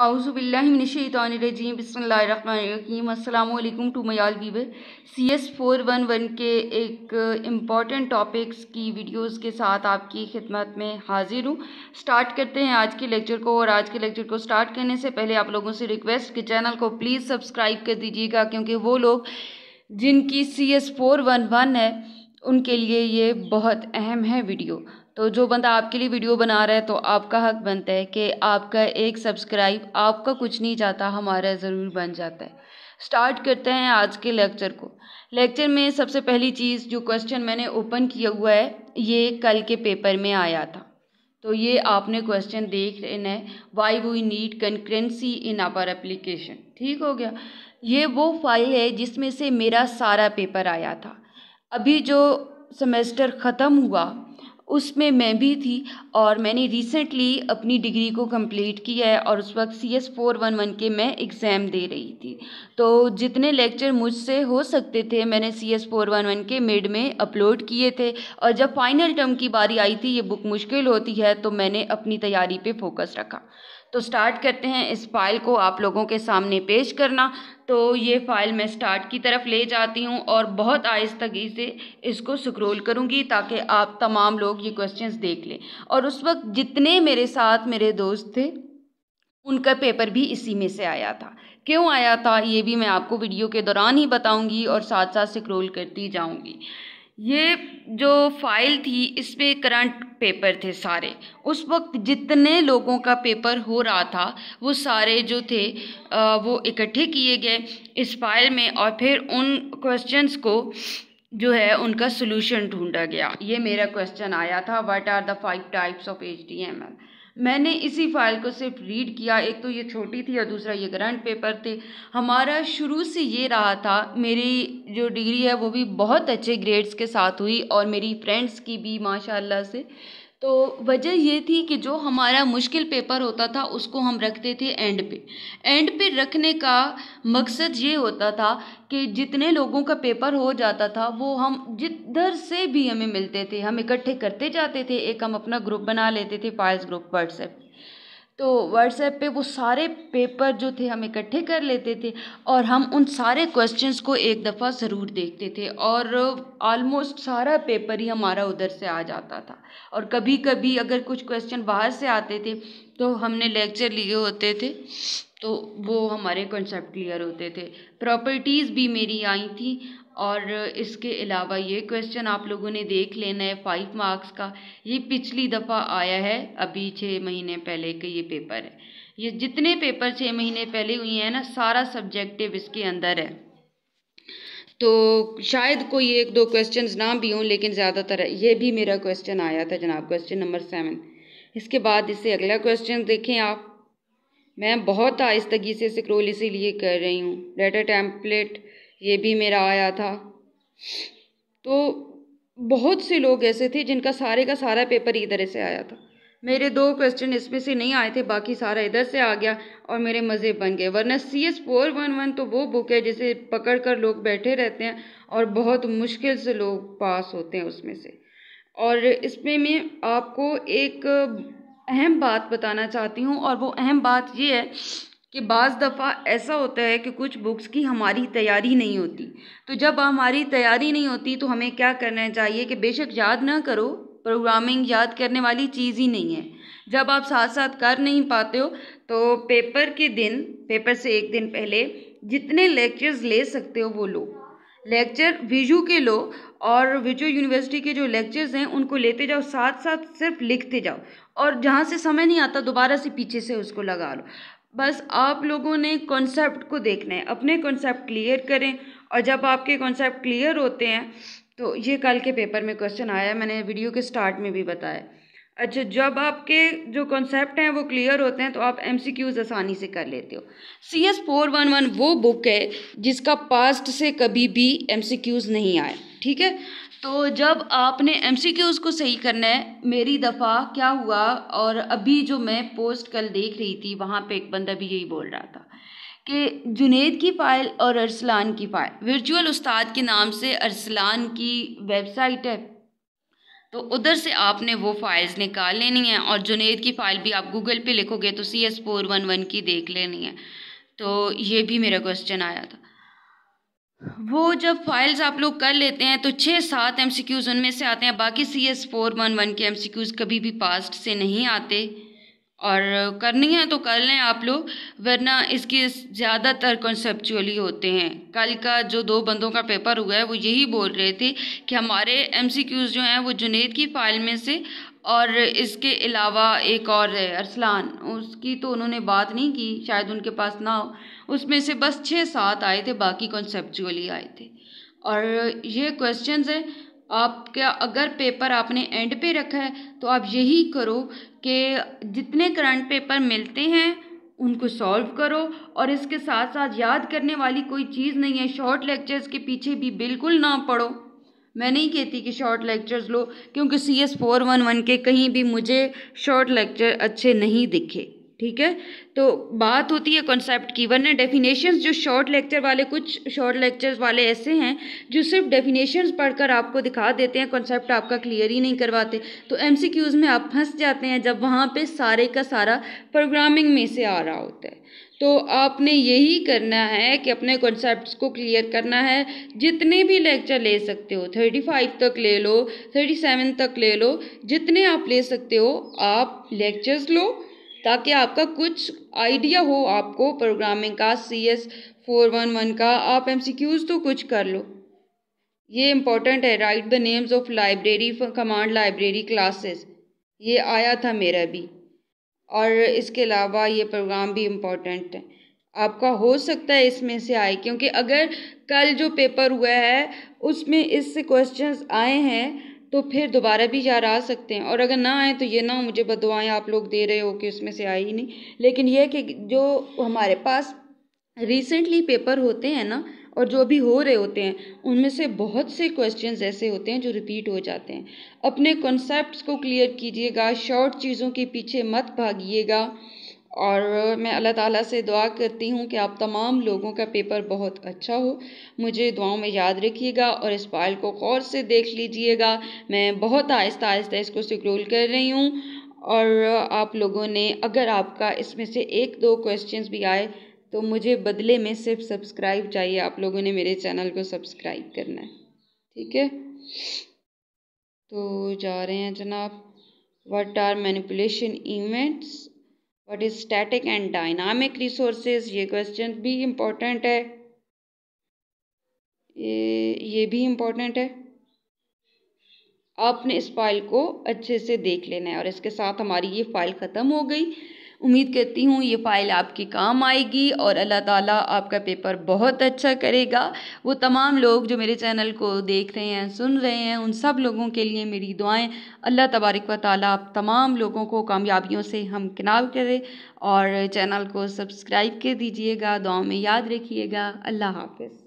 आउज़बिल्लिमिनशैतरजीम बसमीम टू मयाल वीवर C S four one one के एक इम्पॉर्टेंट टॉपिक्स की वीडियोस के साथ आपकी खिदमत में हाजिर हूँ स्टार्ट करते हैं आज के लेक्चर को और आज के लेक्चर को स्टार्ट करने से पहले आप लोगों से रिक्वेस्ट कि चैनल को प्लीज़ सब्सक्राइब कर दीजिएगा क्योंकि वो लोग जिनकी C S four one one है उनके लिए ये बहुत अहम है वीडियो तो जो बंदा आपके लिए वीडियो बना रहा है तो आपका हक बनता है कि आपका एक सब्सक्राइब आपका कुछ नहीं जाता हमारा ज़रूर बन जाता है स्टार्ट करते हैं आज के लेक्चर को लेक्चर में सबसे पहली चीज़ जो क्वेश्चन मैंने ओपन किया हुआ है ये कल के पेपर में आया था तो ये आपने क्वेश्चन देख लेना है why we need concurrency in our application ठीक हो गया ये वो फाइल है जिसमें से मेरा सारा पेपर आया था अभी जो सेमेस्टर ख़त्म हुआ उसमें मैं भी थी और मैंने रिसेंटली अपनी डिग्री को कंप्लीट किया है और उस वक्त C S four one one के मैं एग्ज़ाम दे रही थी तो जितने लेक्चर मुझसे हो सकते थे मैंने C S four one one के मिड में अपलोड किए थे और जब फाइनल टर्म की बारी आई थी ये बुक मुश्किल होती है तो मैंने अपनी तैयारी पर फोकस रखा तो स्टार्ट करते हैं इस फाइल को आप लोगों के सामने पेश करना तो ये फाइल मैं स्टार्ट की तरफ ले जाती हूँ और बहुत आहिस्तगी से इसको स्क्रोल करूँगी ताकि आप तमाम लोग ये क्वेश्चंस देख लें और उस वक्त जितने मेरे साथ मेरे दोस्त थे उनका पेपर भी इसी में से आया था क्यों आया था ये भी मैं आपको वीडियो के दौरान ही बताऊँगी और साथ साथ स्क्रोल करती जाऊँगी ये जो फाइल थी इसमें करंट पेपर थे सारे उस वक्त जितने लोगों का पेपर हो रहा था वो सारे जो थे वो इकट्ठे किए गए इस फाइल में और फिर उन क्वेश्चंस को जो है उनका सलूशन ढूंढा गया ये मेरा क्वेश्चन आया था what are the five types of H D M L मैंने इसी फाइल को सिर्फ रीड किया एक तो ये छोटी थी और दूसरा ये ग्रांट पेपर थे हमारा शुरू से ये रहा था मेरी जो डिग्री है वो भी बहुत अच्छे ग्रेड्स के साथ हुई और मेरी फ्रेंड्स की भी माशाल्लाह से तो वजह ये थी कि जो हमारा मुश्किल पेपर होता था उसको हम रखते थे एंड पे एंड पे रखने का मकसद ये होता था कि जितने लोगों का पेपर हो जाता था वो हम जिधर से भी हमें मिलते थे हम इकट्ठे करते जाते थे एक हम अपना ग्रुप बना लेते थे फाइल्स ग्रुप व्हाट्सएप तो व्हाट्सएप पे वो सारे पेपर जो थे हम इकट्ठे कर लेते थे और हम उन सारे क्वेश्चंस को एक दफ़ा ज़रूर देखते थे और ऑलमोस्ट सारा पेपर ही हमारा उधर से आ जाता था और कभी कभी अगर कुछ क्वेश्चन बाहर से आते थे तो हमने लेक्चर लिए होते थे तो वो हमारे कॉन्सेप्ट क्लियर होते थे प्रॉपर्टीज़ भी मेरी आई थी और इसके अलावा ये क्वेश्चन आप लोगों ने देख लेना है फाइव मार्क्स का ये पिछली दफ़ा आया है अभी छः महीने पहले का ये पेपर है ये जितने पेपर छः महीने पहले हुए हैं ना सारा सब्जेक्टिव इसके अंदर है तो शायद कोई एक दो क्वेश्चन ना भी हों लेकिन ज़्यादातर ये भी मेरा क्वेश्चन आया था जनाब क्वेश्चन नंबर सेवन इसके बाद इसे अगला क्वेश्चन देखें आप मैं बहुत आहिस्तगी से स्क्रोल इसीलिए कर रही हूँ डेटा टेम्पलेट ये भी मेरा आया था तो बहुत से लोग ऐसे थे जिनका सारे का सारा पेपर इधर से आया था मेरे दो क्वेश्चन इसमें से नहीं आए थे बाकी सारा इधर से आ गया और मेरे मज़े बन गए वरना C S four one one तो वो बुक है जिसे पकड़ कर लोग बैठे रहते हैं और बहुत मुश्किल से लोग पास होते हैं उसमें से और इसमें मैं आपको एक अहम बात बताना चाहती हूँ और वो अहम बात ये है कि बज़ दफ़ा ऐसा होता है कि कुछ बुक्स की हमारी तैयारी नहीं होती तो जब हमारी तैयारी नहीं होती तो हमें क्या करना चाहिए कि बेशक याद ना करो प्रोग्रामिंग याद करने वाली चीज़ ही नहीं है जब आप साथ साथ कर नहीं पाते हो तो पेपर के दिन पेपर से एक दिन पहले जितने लेक्चर्स ले सकते हो वो लो लेक्चर विजू के लो और विजू यूनिवर्सिटी के जो लेक्चर्स हैं उनको लेते जाओ साथ साथ सिर्फ लिखते जाओ और जहाँ से समय नहीं आता दोबारा से पीछे से उसको लगा लो बस आप लोगों ने कॉन्सेप्ट को देखना है अपने कॉन्सेप्ट क्लियर करें और जब आपके कॉन्सेप्ट क्लियर होते हैं तो ये कल के पेपर में क्वेश्चन आया मैंने वीडियो के स्टार्ट में भी बताया अच्छा जब आपके जो कॉन्सेप्ट हैं वो क्लियर होते हैं तो आप एम सी क्यूज़ आसानी से कर लेते हो C S four one one वो बुक है जिसका पास्ट से कभी भी एम सी क्यूज़ नहीं आए ठीक है तो जब आपने एम सी क्यूज़ को सही करना है मेरी दफ़ा क्या हुआ और अभी जो मैं पोस्ट कल देख रही थी वहाँ पे एक बंदा भी यही बोल रहा था कि जुनेद की फ़ाइल और अरसलान की फ़ाइल वर्चुअल उस्ताद के नाम से अरसलान की वेबसाइट है तो उधर से आपने वो फाइल्स निकाल लेनी है और जुनेद की फ़ाइल भी आप गूगल पे लिखोगे तो C S four one one की देख लेनी है तो ये भी मेरा क्वेश्चन आया था वो जब फाइल्स आप लोग कर लेते हैं तो छः सात एम सी क्यूज़ उनमें से आते हैं बाकी C S four one one के एम सी क्यूज़ कभी भी पास्ट से नहीं आते और करनी है तो कर लें आप लोग वरना इसके ज़्यादातर कॉन्सेप्चुअली होते हैं कल का जो दो बंदों का पेपर हुआ है वो यही बोल रहे थे कि हमारे एम सी क्यूज़ जो हैं वो जुनेद की फाइल में से और इसके अलावा एक और है अरसलान उसकी तो उन्होंने बात नहीं की शायद उनके पास ना हो उसमें से बस छः सात आए थे बाकी कॉन्सेप्चुअली आए थे और ये क्वेश्चंस है आप क्या अगर पेपर आपने एंड पे रखा है तो आप यही करो कि जितने करंट पेपर मिलते हैं उनको सॉल्व करो और इसके साथ साथ याद करने वाली कोई चीज़ नहीं है शॉर्ट लेक्चर्स के पीछे भी बिल्कुल ना पढ़ो मैं नहीं कहती कि शॉर्ट लेक्चर्स लो क्योंकि C S four one one के कहीं भी मुझे शॉर्ट लेक्चर अच्छे नहीं दिखे ठीक है तो बात होती है कॉन्सेप्ट की वरना डेफिनेशंस जो शॉर्ट लेक्चर वाले कुछ शॉर्ट लेक्चर्स वाले ऐसे हैं जो सिर्फ डेफिनेशंस पढ़कर आपको दिखा देते हैं कॉन्सेप्ट आपका क्लियर ही नहीं करवाते तो एमसीक्यूज़ में आप फंस जाते हैं जब वहाँ पे सारे का सारा प्रोग्रामिंग में से आ रहा होता है तो आपने यही करना है कि अपने कॉन्सेप्ट को क्लियर करना है जितने भी लेक्चर ले सकते हो थर्टी फाइव तक ले लो थर्टी सेवन तक ले लो जितने आप ले सकते हो आप लेक्चर्स लो ताकि आपका कुछ आइडिया हो आपको प्रोग्रामिंग का C S four one one का आप एम सी क्यूज़ तो कुछ कर लो ये इम्पोर्टेंट है write the names of library command library classes ये आया था मेरा भी और इसके अलावा ये प्रोग्राम भी इम्पोर्टेंट है आपका हो सकता है इसमें से आए क्योंकि अगर कल जो पेपर हुआ है उसमें इससे क्वेश्चंस आए हैं तो फिर दोबारा भी यार आ सकते हैं और अगर ना आए तो ये ना मुझे बदवाएँ आप लोग दे रहे हो कि उसमें से आई ही नहीं लेकिन यह कि जो हमारे पास रिसेंटली पेपर होते हैं ना और जो अभी हो रहे होते हैं उनमें से बहुत से क्वेश्चंस ऐसे होते हैं जो रिपीट हो जाते हैं अपने कॉन्सेप्ट को क्लियर कीजिएगा शॉर्ट चीज़ों के पीछे मत भागिएगा और मैं अल्लाह ताला से दुआ करती हूँ कि आप तमाम लोगों का पेपर बहुत अच्छा हो मुझे दुआओं में याद रखिएगा और इस फाइल को गौर से देख लीजिएगा मैं बहुत आहिस्ता आहिस्ता इसको स्क्रोल कर रही हूँ और आप लोगों ने अगर आपका इसमें से एक दो क्वेश्चंस भी आए तो मुझे बदले में सिर्फ सब्सक्राइब चाहिए आप लोगों ने मेरे चैनल को सब्सक्राइब करना है ठीक है तो जा रहे हैं जनाब what are manipulation events what is static and dynamic resources ये क्वेश्चन भी इम्पोर्टेंट है ये ये भी इम्पोर्टेंट है आपने इस फाइल को अच्छे से देख लेना है और इसके साथ हमारी ये फाइल ख़त्म हो गई उम्मीद करती हूँ ये फ़ाइल आपके काम आएगी और अल्लाह ताला आपका पेपर बहुत अच्छा करेगा वो तमाम लोग जो मेरे चैनल को देख रहे हैं सुन रहे हैं उन सब लोगों के लिए मेरी दुआएं अल्लाह तबारक व ताली आप तमाम लोगों को कामयाबियों से हमकनाव करें और चैनल को सब्सक्राइब कर दीजिएगा दुआ में याद रखिएगा अल्लाह हाफिज़